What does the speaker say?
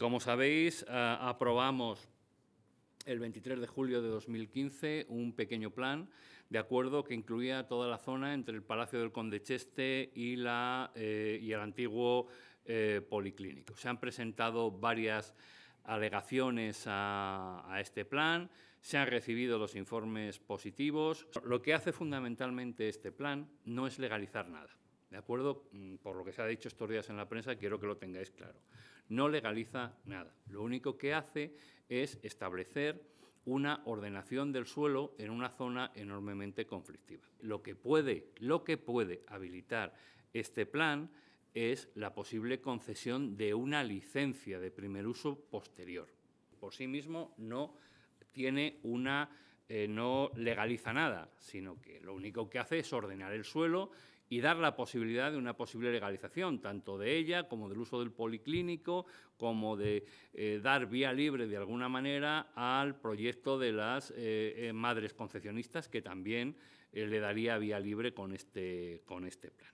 como sabéis, eh, aprobamos el 23 de julio de 2015 un pequeño plan de acuerdo que incluía toda la zona entre el Palacio del Conde y, eh, y el antiguo eh, Policlínico. Se han presentado varias alegaciones a, este plan, se han recibido los informes positivos. Lo que hace fundamentalmente este plan no es legalizar nada. ¿De acuerdo? Mm, por lo que se ha dicho estos días en la prensa, quiero que lo tengáis claro. No legaliza nada. Lo único que hace es establecer una ordenación del suelo en una zona enormemente conflictiva. Lo que puede, lo que puede habilitar este plan es la posible concesión de una licencia de primer uso posterior. Por sí mismo no tiene una eh, no legaliza nada, sino que lo único que hace es ordenar el suelo y dar la posibilidad de una posible legalización, tanto de ella como del uso del policlínico, como de eh, dar vía libre de alguna manera al proyecto de las eh, eh, madres concepcionistas, que también le daría vía libre con este, con este plan.